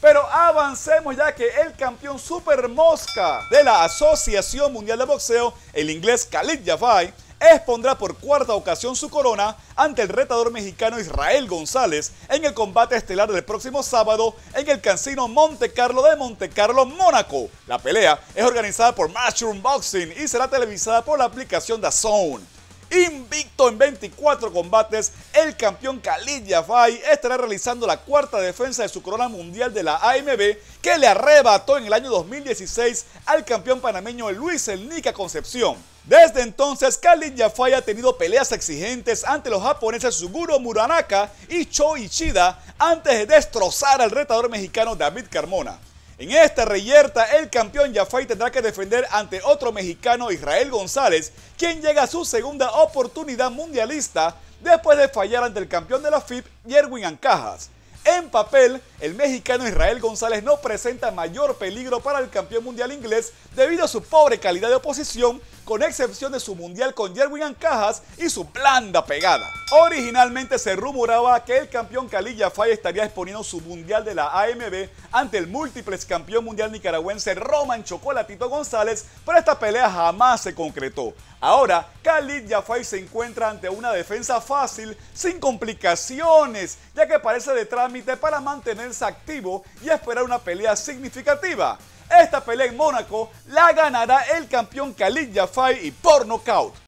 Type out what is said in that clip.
Pero avancemos ya que el campeón super mosca de la Asociación Mundial de Boxeo, el inglés Khalid Jafai, expondrá por cuarta ocasión su corona ante el retador mexicano Israel González en el combate estelar del próximo sábado en el casino Monte Carlo de Monte Carlo, Mónaco. La pelea es organizada por Matchroom Boxing y será televisada por la aplicación The Zone. Invicto en 24 combates, el campeón Khalid Jafai estará realizando la cuarta defensa de su corona mundial de la AMB que le arrebató en el año 2016 al campeón panameño Luis Elnica Concepción. Desde entonces, Khalid Jafai ha tenido peleas exigentes ante los japoneses Suguro Muranaka y Cho Ichida antes de destrozar al retador mexicano David Carmona. En esta reyerta, el campeón Jafay tendrá que defender ante otro mexicano, Israel González, quien llega a su segunda oportunidad mundialista después de fallar ante el campeón de la FIP, Jerwin Ancajas. En papel, el mexicano Israel González no presenta mayor peligro para el campeón mundial inglés debido a su pobre calidad de oposición, con excepción de su mundial con Jerwin Ancajas y su blanda pegada. Originalmente se rumoraba que el campeón Khalid Jafay estaría exponiendo su mundial de la AMB ante el múltiples campeón mundial nicaragüense Roman Chocolatito González, pero esta pelea jamás se concretó. Ahora, Khalid Jafay se encuentra ante una defensa fácil, sin complicaciones, ya que parece de trámite para mantenerse activo y esperar una pelea significativa. Esta pelea en Mónaco la ganará el campeón Khalid Jafai y por nocaut.